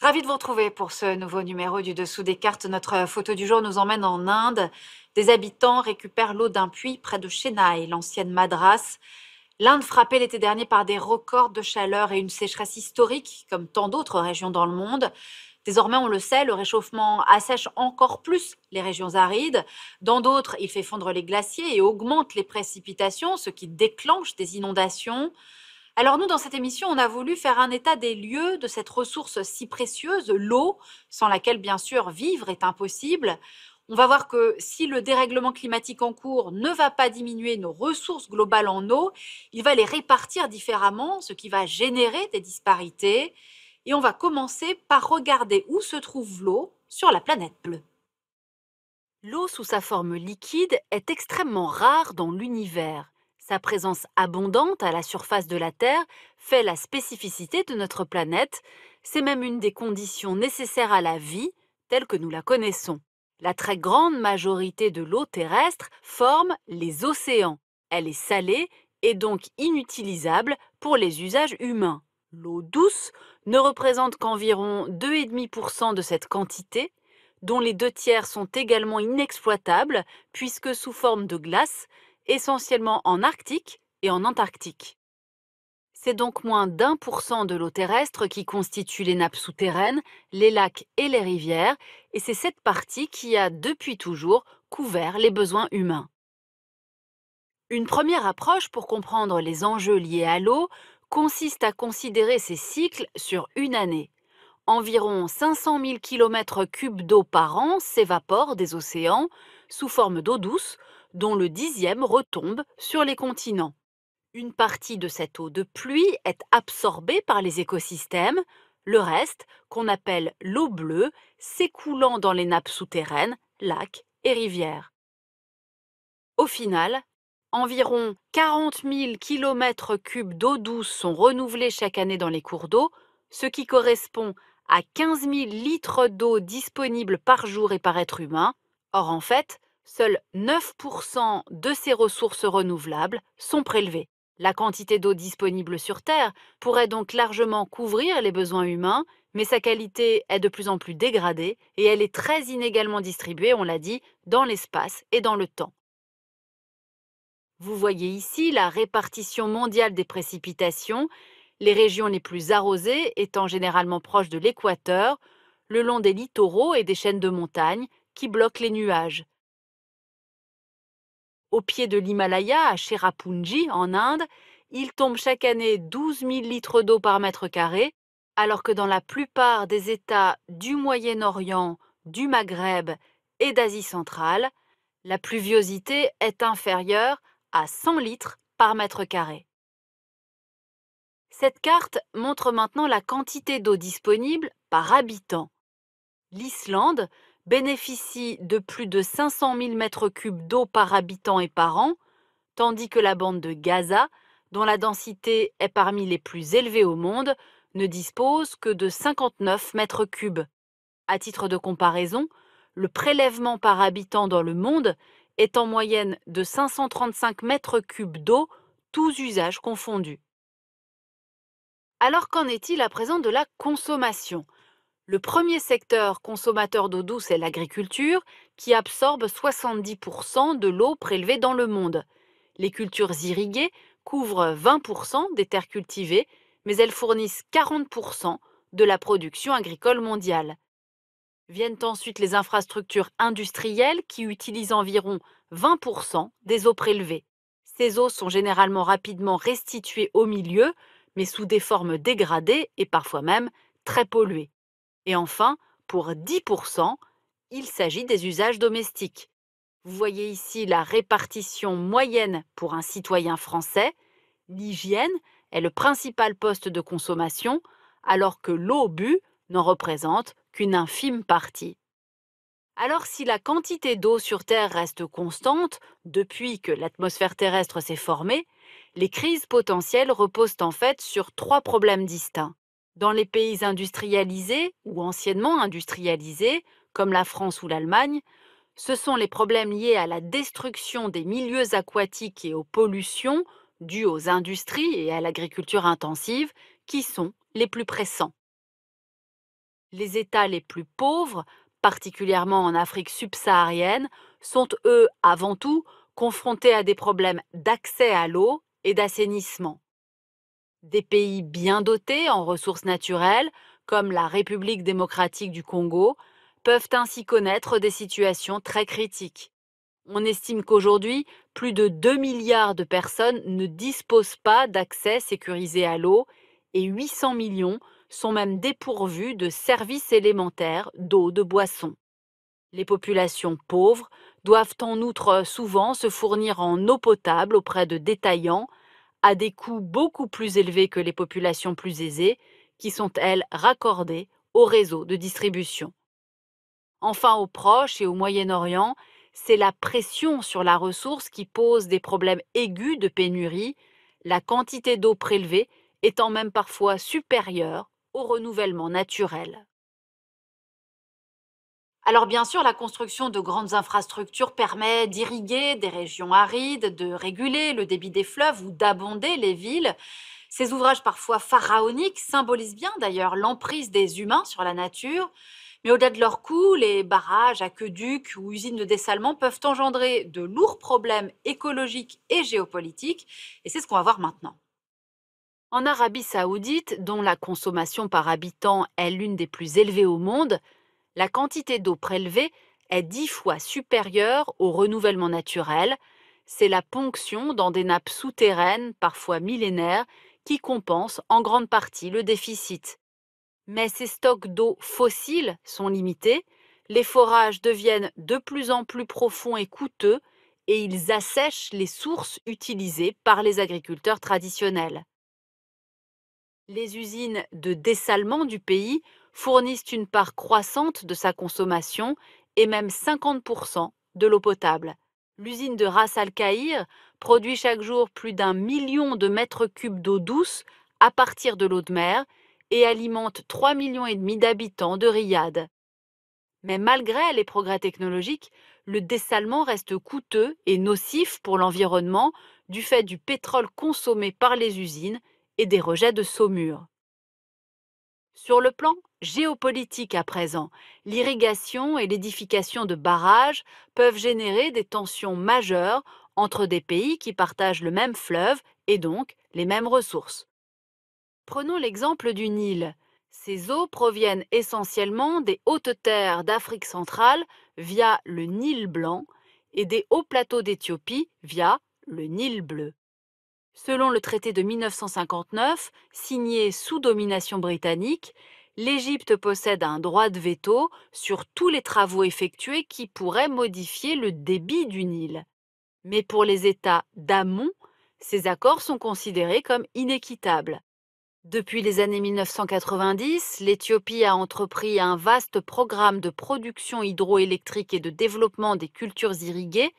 Ravi de vous retrouver pour ce nouveau numéro du Dessous des cartes. Notre photo du jour nous emmène en Inde. Des habitants récupèrent l'eau d'un puits près de Chennai, l'ancienne Madras. L'Inde frappée l'été dernier par des records de chaleur et une sécheresse historique, comme tant d'autres régions dans le monde. Désormais, on le sait, le réchauffement assèche encore plus les régions arides. Dans d'autres, il fait fondre les glaciers et augmente les précipitations, ce qui déclenche des inondations. Alors nous, dans cette émission, on a voulu faire un état des lieux de cette ressource si précieuse, l'eau, sans laquelle, bien sûr, vivre est impossible. On va voir que si le dérèglement climatique en cours ne va pas diminuer nos ressources globales en eau, il va les répartir différemment, ce qui va générer des disparités et on va commencer par regarder où se trouve l'eau sur la planète bleue. L'eau sous sa forme liquide est extrêmement rare dans l'univers. Sa présence abondante à la surface de la Terre fait la spécificité de notre planète. C'est même une des conditions nécessaires à la vie telle que nous la connaissons. La très grande majorité de l'eau terrestre forme les océans. Elle est salée et donc inutilisable pour les usages humains. L'eau douce ne représentent qu'environ 2,5% de cette quantité, dont les deux tiers sont également inexploitables puisque sous forme de glace, essentiellement en Arctique et en Antarctique. C'est donc moins d'un de l'eau terrestre qui constitue les nappes souterraines, les lacs et les rivières, et c'est cette partie qui a depuis toujours couvert les besoins humains. Une première approche pour comprendre les enjeux liés à l'eau consiste à considérer ces cycles sur une année. Environ 500 000 km3 d'eau par an s'évaporent des océans sous forme d'eau douce, dont le dixième retombe sur les continents. Une partie de cette eau de pluie est absorbée par les écosystèmes, le reste, qu'on appelle l'eau bleue, s'écoulant dans les nappes souterraines, lacs et rivières. Au final, environ 40 000 km3 d'eau douce sont renouvelés chaque année dans les cours d'eau, ce qui correspond à 15 000 litres d'eau disponibles par jour et par être humain. Or, en fait, seuls 9% de ces ressources renouvelables sont prélevées. La quantité d'eau disponible sur Terre pourrait donc largement couvrir les besoins humains, mais sa qualité est de plus en plus dégradée et elle est très inégalement distribuée, on l'a dit, dans l'espace et dans le temps. Vous voyez ici la répartition mondiale des précipitations, les régions les plus arrosées étant généralement proches de l'équateur, le long des littoraux et des chaînes de montagnes qui bloquent les nuages. Au pied de l'Himalaya, à Cherrapunji, en Inde, il tombe chaque année 12 000 litres d'eau par mètre carré, alors que dans la plupart des États du Moyen-Orient, du Maghreb et d'Asie centrale, la pluviosité est inférieure à 100 litres par mètre carré. Cette carte montre maintenant la quantité d'eau disponible par habitant. L'Islande bénéficie de plus de 500 000 m3 d'eau par habitant et par an, tandis que la bande de Gaza, dont la densité est parmi les plus élevées au monde, ne dispose que de 59 mètres cubes. À titre de comparaison, le prélèvement par habitant dans le monde est en moyenne de 535 mètres cubes d'eau, tous usages confondus. Alors qu'en est-il à présent de la consommation Le premier secteur consommateur d'eau douce est l'agriculture, qui absorbe 70% de l'eau prélevée dans le monde. Les cultures irriguées couvrent 20% des terres cultivées, mais elles fournissent 40% de la production agricole mondiale. Viennent ensuite les infrastructures industrielles qui utilisent environ 20% des eaux prélevées. Ces eaux sont généralement rapidement restituées au milieu, mais sous des formes dégradées et parfois même très polluées. Et enfin, pour 10%, il s'agit des usages domestiques. Vous voyez ici la répartition moyenne pour un citoyen français. L'hygiène est le principal poste de consommation, alors que l'eau bue n'en représente qu'une infime partie. Alors si la quantité d'eau sur Terre reste constante depuis que l'atmosphère terrestre s'est formée, les crises potentielles reposent en fait sur trois problèmes distincts. Dans les pays industrialisés ou anciennement industrialisés, comme la France ou l'Allemagne, ce sont les problèmes liés à la destruction des milieux aquatiques et aux pollutions dues aux industries et à l'agriculture intensive qui sont les plus pressants. Les États les plus pauvres, particulièrement en Afrique subsaharienne, sont eux avant tout confrontés à des problèmes d'accès à l'eau et d'assainissement. Des pays bien dotés en ressources naturelles, comme la République démocratique du Congo, peuvent ainsi connaître des situations très critiques. On estime qu'aujourd'hui, plus de 2 milliards de personnes ne disposent pas d'accès sécurisé à l'eau et 800 millions sont même dépourvues de services élémentaires d'eau, de boisson. Les populations pauvres doivent en outre euh, souvent se fournir en eau potable auprès de détaillants à des coûts beaucoup plus élevés que les populations plus aisées, qui sont elles raccordées au réseau de distribution. Enfin, au Proche et au Moyen-Orient, c'est la pression sur la ressource qui pose des problèmes aigus de pénurie, la quantité d'eau prélevée étant même parfois supérieure au renouvellement naturel. Alors bien sûr, la construction de grandes infrastructures permet d'irriguer des régions arides, de réguler le débit des fleuves ou d'abonder les villes. Ces ouvrages parfois pharaoniques symbolisent bien d'ailleurs l'emprise des humains sur la nature. Mais au-delà de leur coût, les barrages, aqueducs ou usines de dessalement peuvent engendrer de lourds problèmes écologiques et géopolitiques. Et c'est ce qu'on va voir maintenant. En Arabie saoudite, dont la consommation par habitant est l'une des plus élevées au monde, la quantité d'eau prélevée est dix fois supérieure au renouvellement naturel. C'est la ponction dans des nappes souterraines, parfois millénaires, qui compense en grande partie le déficit. Mais ces stocks d'eau fossiles sont limités, les forages deviennent de plus en plus profonds et coûteux, et ils assèchent les sources utilisées par les agriculteurs traditionnels. Les usines de dessalement du pays fournissent une part croissante de sa consommation et même 50% de l'eau potable. L'usine de Ras al khair produit chaque jour plus d'un million de mètres cubes d'eau douce à partir de l'eau de mer et alimente 3,5 millions et demi d'habitants de Riyad. Mais malgré les progrès technologiques, le dessalement reste coûteux et nocif pour l'environnement du fait du pétrole consommé par les usines et des rejets de Saumur. Sur le plan géopolitique à présent, l'irrigation et l'édification de barrages peuvent générer des tensions majeures entre des pays qui partagent le même fleuve et donc les mêmes ressources. Prenons l'exemple du Nil. Ces eaux proviennent essentiellement des hautes terres d'Afrique centrale via le Nil blanc et des hauts plateaux d'Éthiopie via le Nil bleu. Selon le traité de 1959, signé sous domination britannique, l'Égypte possède un droit de veto sur tous les travaux effectués qui pourraient modifier le débit du Nil. Mais pour les États d'amont, ces accords sont considérés comme inéquitables. Depuis les années 1990, l'Éthiopie a entrepris un vaste programme de production hydroélectrique et de développement des cultures irriguées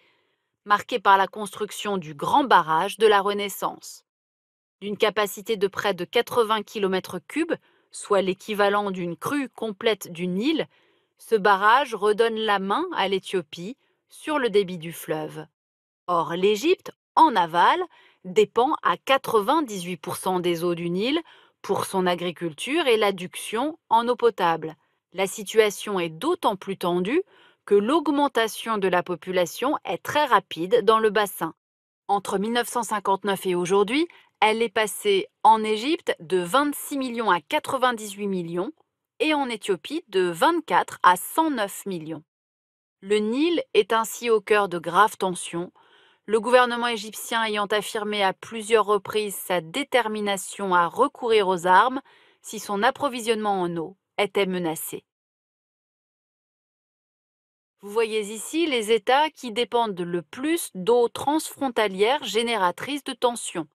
marquée par la construction du grand barrage de la Renaissance. D'une capacité de près de 80 km3, soit l'équivalent d'une crue complète du Nil, ce barrage redonne la main à l'Éthiopie sur le débit du fleuve. Or, l'Égypte, en aval, dépend à 98% des eaux du Nil pour son agriculture et l'adduction en eau potable. La situation est d'autant plus tendue que l'augmentation de la population est très rapide dans le bassin. Entre 1959 et aujourd'hui, elle est passée en Égypte de 26 millions à 98 millions et en Éthiopie de 24 à 109 millions. Le Nil est ainsi au cœur de graves tensions, le gouvernement égyptien ayant affirmé à plusieurs reprises sa détermination à recourir aux armes si son approvisionnement en eau était menacé. Vous voyez ici les États qui dépendent le plus d'eau transfrontalière génératrice de tensions.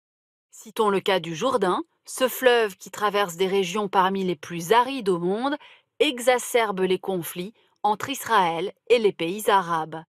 Citons le cas du Jourdain, ce fleuve qui traverse des régions parmi les plus arides au monde exacerbe les conflits entre Israël et les pays arabes.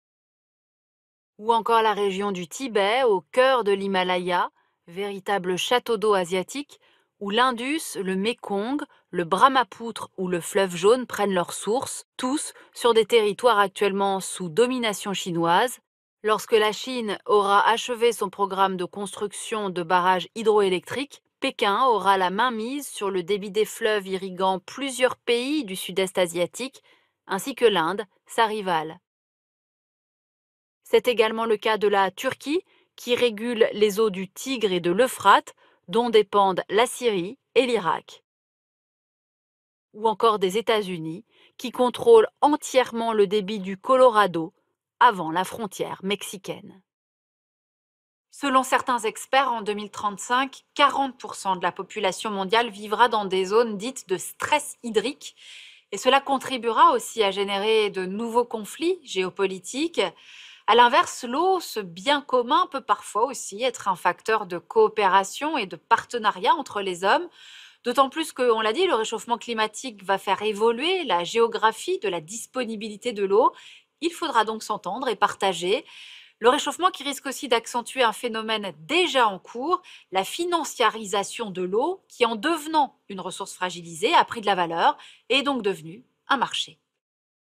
Ou encore la région du Tibet, au cœur de l'Himalaya, véritable château d'eau asiatique, où l'Indus, le Mekong, le Brahmapoutre ou le fleuve jaune prennent leur source, tous sur des territoires actuellement sous domination chinoise. Lorsque la Chine aura achevé son programme de construction de barrages hydroélectriques, Pékin aura la main mise sur le débit des fleuves irriguant plusieurs pays du sud-est asiatique, ainsi que l'Inde, sa rivale. C'est également le cas de la Turquie, qui régule les eaux du Tigre et de l'Euphrate dont dépendent la Syrie et l'Irak, ou encore des États-Unis, qui contrôlent entièrement le débit du Colorado avant la frontière mexicaine. Selon certains experts, en 2035, 40% de la population mondiale vivra dans des zones dites de stress hydrique, et cela contribuera aussi à générer de nouveaux conflits géopolitiques. À l'inverse, l'eau, ce bien commun, peut parfois aussi être un facteur de coopération et de partenariat entre les hommes, D'autant plus qu'on l'a dit, le réchauffement climatique va faire évoluer la géographie de la disponibilité de l'eau. Il faudra donc s'entendre et partager. Le réchauffement qui risque aussi d'accentuer un phénomène déjà en cours, la financiarisation de l'eau, qui en devenant une ressource fragilisée a pris de la valeur et est donc devenue un marché.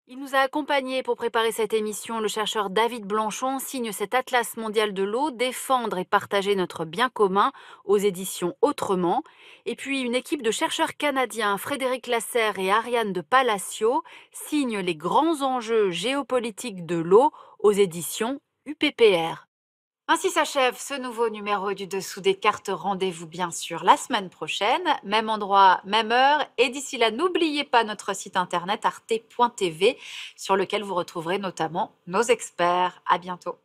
Il nous a accompagnés pour préparer cette émission. Le chercheur David Blanchon signe cet atlas mondial de l'eau, défendre et partager notre bien commun aux éditions Autrement. Et puis une équipe de chercheurs canadiens, Frédéric Lasserre et Ariane de Palacio, signe les grands enjeux géopolitiques de l'eau aux éditions UPPR. Ainsi s'achève ce nouveau numéro du Dessous des cartes. Rendez-vous bien sûr la semaine prochaine, même endroit, même heure. Et d'ici là, n'oubliez pas notre site internet arte.tv sur lequel vous retrouverez notamment nos experts. À bientôt.